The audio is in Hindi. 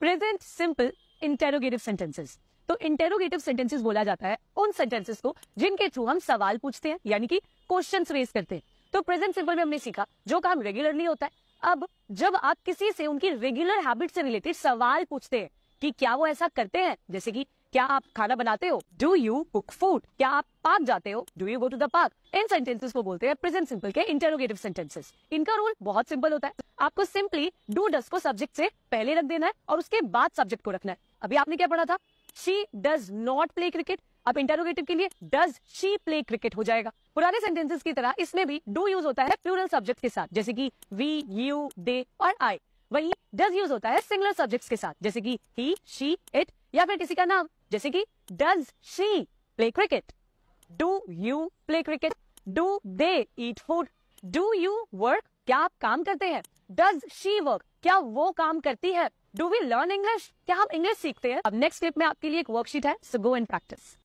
प्रेजेंट सिंपल इंटेरोगेटिव सेंटेंसेस तो इंटेरोगेटिव सेंटेंसेस बोला जाता है उन सेंटेंसेस को जिनके थ्रू हम सवाल पूछते हैं यानी कि क्वेश्चन रेज करते हैं तो प्रेजेंट सिंपल में हमने सीखा जो काम रेगुलरली होता है अब जब आप किसी से उनकी रेगुलर हैबिट से रिलेटेड सवाल पूछते हैं कि क्या वो ऐसा करते हैं जैसे कि क्या आप खाना बनाते हो डू यू कुक फूड क्या आप पार्क जाते हो do you go to the park इन सेंटेंसेस को बोलते हैं प्रेजेंट सिंपल के इंटरोगेटिव सेंटेंसेस इनका रोल बहुत सिंपल होता है आपको सिंपली डू डस को सब्जेक्ट से पहले रख देना है और उसके बाद सब्जेक्ट को रखना है अभी आपने क्या पढ़ा था she does not play cricket अब इंटरोगेटिव के लिए डज शी प्ले क्रिकेट हो जाएगा पुराने सेंटेंसेस की तरह इसमें भी डू यूज होता है प्लूरल सब्जेक्ट के साथ जैसे कि वी यू दे और आई वही डज यूज होता है सिंगलर सब्जेक्ट्स के साथ जैसे कि ही शी इट या फिर किसी का नाम जैसे कि does she play cricket do you play cricket do they eat food do you work क्या आप काम करते हैं डज शी वर्क क्या वो काम करती है डू वी लर्न इंग्लिश क्या हम इंग्लिश सीखते हैं अब नेक्स्ट क्लिप में आपके लिए एक वर्कशीट है सो गो एंड प्रैक्टिस